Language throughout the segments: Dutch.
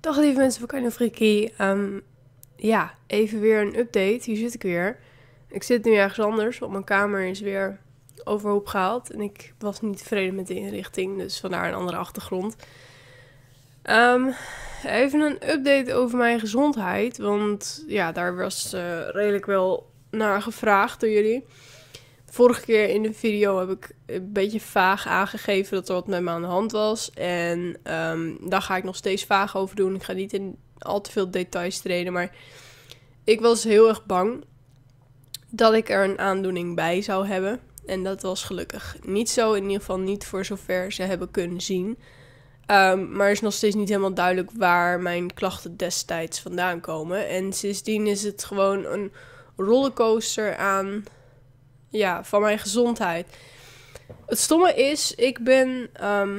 Dag lieve mensen van Kind Freaky. Ehm, ja, even weer een update. Hier zit ik weer. Ik zit nu ergens anders, want mijn kamer is weer overhoop gehaald. En ik was niet tevreden met de inrichting, dus vandaar een andere achtergrond. Ehm, even een update over mijn gezondheid, want ja, daar was eh, redelijk wel naar gevraagd door jullie vorige keer in de video heb ik een beetje vaag aangegeven dat er wat met me aan de hand was. En ehm, daar ga ik nog steeds vaag over doen. Ik ga niet in al te veel details treden, maar ik was heel erg bang dat ik er een aandoening bij zou hebben. En dat was gelukkig niet zo, in ieder geval niet voor zover ze hebben kunnen zien. Ehm, maar is nog steeds niet helemaal duidelijk waar mijn klachten destijds vandaan komen. En sindsdien is het gewoon een rollercoaster aan ja, van mijn gezondheid. Het stomme is, ik ben. Ehm,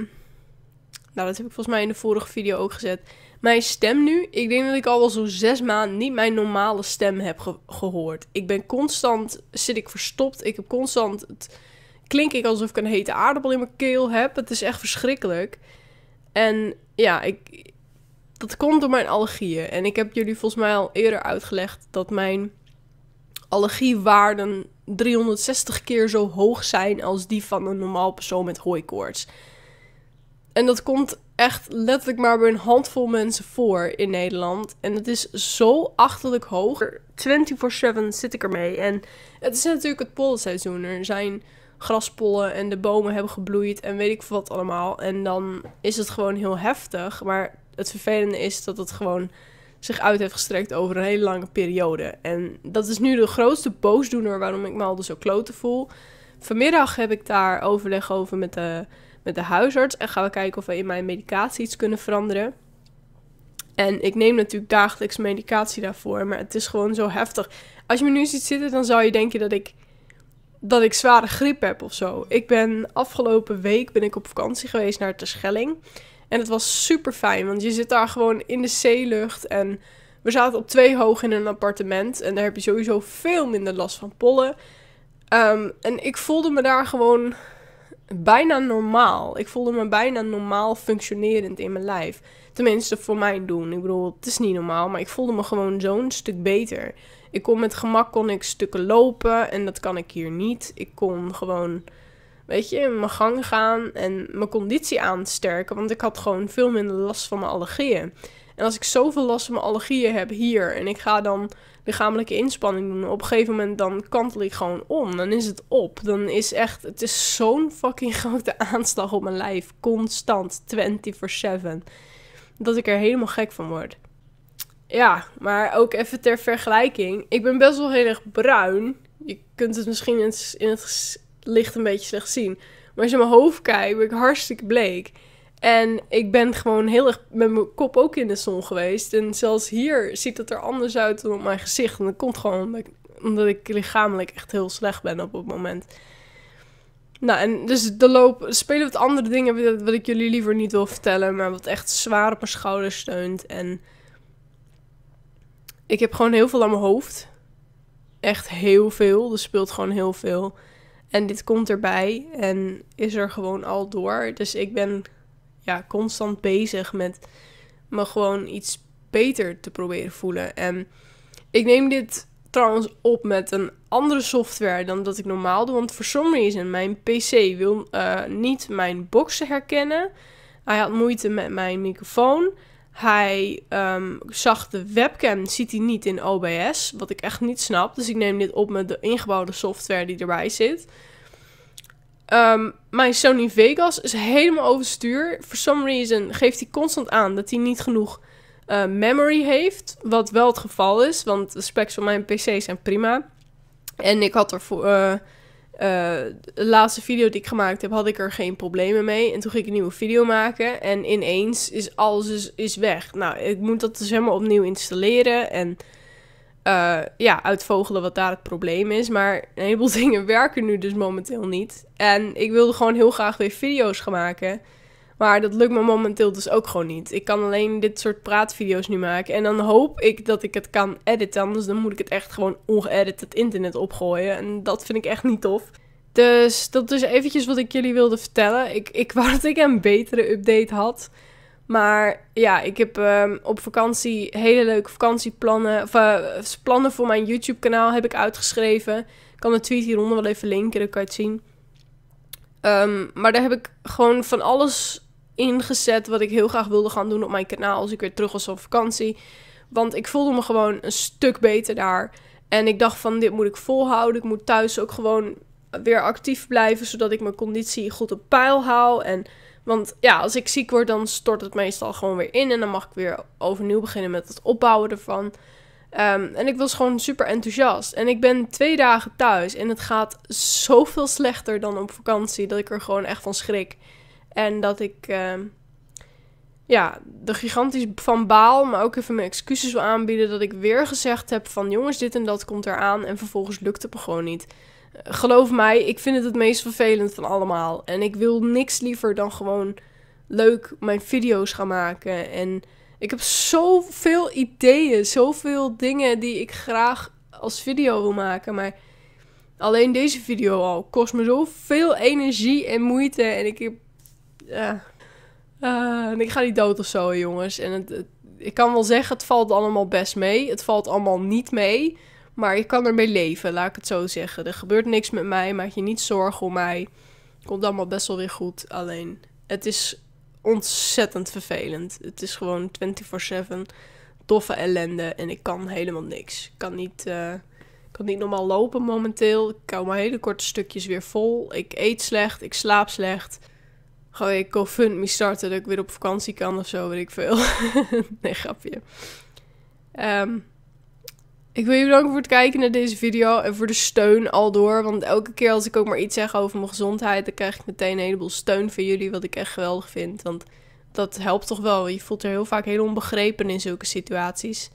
nou, dat heb ik volgens mij in de vorige video ook gezet. Mijn stem nu, ik denk dat ik al wel zo'n zes maanden niet mijn normale stem heb gehoord. Ik ben constant, zit ik verstopt. Ik heb constant, het, klink ik alsof ik een hete aardappel in mijn keel heb. Het is echt verschrikkelijk. En ja, ik, dat komt door mijn allergieën. En ik heb jullie volgens mij al eerder uitgelegd dat mijn allergiewaarden 360 keer zo hoog zijn als die van een normaal persoon met hooikoorts. En dat komt echt letterlijk maar bij een handvol mensen voor in Nederland. En het is zo achterlijk hoog. 24-7 zit ik ermee. En het is natuurlijk het pollenseizoen. Er zijn graspollen en de bomen hebben gebloeid en weet ik wat allemaal. En dan is het gewoon heel heftig. Maar het vervelende is dat het gewoon zich uit heeft gestrekt over een hele lange periode. En dat is nu de grootste boosdoener waarom ik me al dus zo kloten voel. Vanmiddag heb ik daar overleg over met de, met de huisarts. En gaan we kijken of we in mijn medicatie iets kunnen veranderen. En ik neem natuurlijk dagelijks medicatie daarvoor. Maar het is gewoon zo heftig. Als je me nu ziet zitten, dan zou je denken dat ik, dat ik zware griep heb of zo. Ik ben afgelopen week ben ik op vakantie geweest naar Terschelling. Schelling. En het was super fijn, want je zit daar gewoon in de zeelucht. En we zaten op twee hoog in een appartement. En daar heb je sowieso veel minder last van pollen. Ehm, en ik voelde me daar gewoon bijna normaal. Ik voelde me bijna normaal functionerend in mijn lijf. Tenminste, voor mijn doen. Ik bedoel, het is niet normaal, maar ik voelde me gewoon zo'n stuk beter. Ik kon met gemak kon ik stukken lopen en dat kan ik hier niet. Ik kon gewoon weet je, mijn gang gaan en mijn conditie aansterken. Want ik had gewoon veel minder last van mijn allergieën. En als ik zoveel last van mijn allergieën heb hier en ik ga dan lichamelijke inspanning doen, op een gegeven moment dan kantel ik gewoon om. Dan is het op. Dan is echt, het is zo'n fucking grote aanslag op mijn lijf. Constant, 24-7. Dat ik er helemaal gek van word. Ja, maar ook even ter vergelijking. Ik ben best wel heel erg bruin. Je kunt het misschien in het, in het licht een beetje slecht zien. Maar als je mijn hoofd kijkt, ben ik hartstikke bleek. En ik ben gewoon heel erg met mijn kop ook in de zon geweest. En zelfs hier ziet het er anders uit dan op mijn gezicht. En dat komt gewoon omdat ik, lichamelijk echt heel slecht ben op het moment. Nou, en dus de loop spelen wat andere dingen wat ik jullie liever niet wil vertellen. Maar wat echt zwaar op mijn schouders steunt. En ik heb gewoon heel veel aan mijn hoofd. Echt heel veel. Er speelt gewoon heel veel. En dit komt erbij en is er gewoon al door. Dus ik ben ja, constant bezig met me gewoon iets beter te proberen voelen. En ik neem dit trouwens op met een andere software dan dat ik normaal doe. Want voor some reason, mijn PC wil eh, niet mijn boxen herkennen. Hij had moeite met mijn microfoon. Hij ehm, zag de webcam, ziet hij niet in OBS, wat ik echt niet snap. Dus ik neem dit op met de ingebouwde software die erbij zit. Ehm, mijn Sony Vegas is helemaal overstuur. For some reason geeft hij constant aan dat hij niet genoeg eh, memory heeft. Wat wel het geval is, want de specs van mijn PC zijn prima. En ik had er voor, eh, eh, de laatste video die ik gemaakt heb, had ik er geen problemen mee. En toen ging ik een nieuwe video maken. En ineens is alles is, dus, is weg. Nou, ik moet dat dus helemaal opnieuw installeren. En eh, ja, uitvogelen wat daar het probleem is. Maar een heleboel dingen werken nu dus momenteel niet. En ik wilde gewoon heel graag weer video's gaan maken. Maar dat lukt me momenteel dus ook gewoon niet. Ik kan alleen dit soort praatvideo's nu maken. En dan hoop ik dat ik het kan editen. Anders dan moet ik het echt gewoon ongeedit het internet opgooien. En dat vind ik echt niet tof. Dus dat is eventjes wat ik jullie wilde vertellen. Ik, ik wou dat ik een betere update had. Maar ja, ik heb ehm, op vakantie hele leuke vakantieplannen. Of eh, plannen voor mijn YouTube-kanaal heb ik uitgeschreven. Ik kan de tweet hieronder wel even linken, dan kan je het zien. Ehm, maar daar heb ik gewoon van alles ingezet wat ik heel graag wilde gaan doen op mijn kanaal als ik weer terug was op vakantie. Want ik voelde me gewoon een stuk beter daar. En ik dacht van dit moet ik volhouden. Ik moet thuis ook gewoon weer actief blijven zodat ik mijn conditie goed op peil hou. En want ja, als ik ziek word, dan stort het meestal gewoon weer in. En dan mag ik weer overnieuw beginnen met het opbouwen ervan. Ehm, en ik was gewoon super enthousiast. En ik ben twee dagen thuis en het gaat zoveel slechter dan op vakantie dat ik er gewoon echt van schrik. En dat ik uh, ja, er gigantisch van baal, maar ook even mijn excuses wil aanbieden dat ik weer gezegd heb van jongens, dit en dat komt eraan en vervolgens lukt het me gewoon niet. Eh, geloof mij, ik vind het het meest vervelend van allemaal. En ik wil niks liever dan gewoon leuk mijn video's gaan maken. En ik heb zoveel ideeën, zoveel dingen die ik graag als video wil maken. Maar alleen deze video al kost me zoveel energie en moeite. En ik heb ja. Uh, ik ga niet dood of zo, jongens. En het, ik kan wel zeggen, het valt allemaal best mee. Het valt allemaal niet mee. Maar ik kan ermee leven, laat ik het zo zeggen. Er gebeurt niks met mij, maak je niet zorgen om mij. Komt allemaal best wel weer goed. Alleen, het is ontzettend vervelend. Het is gewoon 24-7 toffe ellende en ik kan helemaal niks. Ik kan niet, uh, kan niet normaal lopen momenteel. Ik hou mijn hele korte stukjes weer vol. Ik eet slecht, ik slaap slecht gewoon ik GoFundMe starten, dat ik weer op vakantie kan of zo, weet ik veel. nee, grapje. Ehm, ik wil je bedanken voor het kijken naar deze video en voor de steun al door. Want elke keer als ik ook maar iets zeg over mijn gezondheid, dan krijg ik meteen een heleboel steun van jullie, wat ik echt geweldig vind. Want dat helpt toch wel. Je voelt er heel vaak heel onbegrepen in zulke situaties.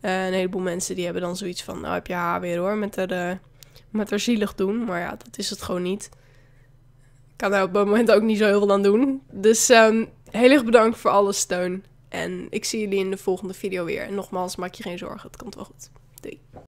Eh, een heleboel mensen die hebben dan zoiets van, nou heb je haar weer hoor, met haar, eh, met haar zielig doen. Maar ja, dat is het gewoon niet kan daar op het moment ook niet zo heel veel aan doen. Dus ehm, heel erg bedankt voor alle steun. En ik zie jullie in de volgende video weer. En nogmaals, maak je geen zorgen, het komt wel goed. Doei.